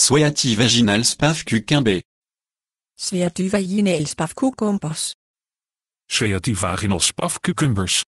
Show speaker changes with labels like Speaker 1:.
Speaker 1: Sveati vaginal spaf cucumbe.
Speaker 2: Sveati vaginal spav
Speaker 3: cucumbers. Sveati vaginal spaf cucumbers.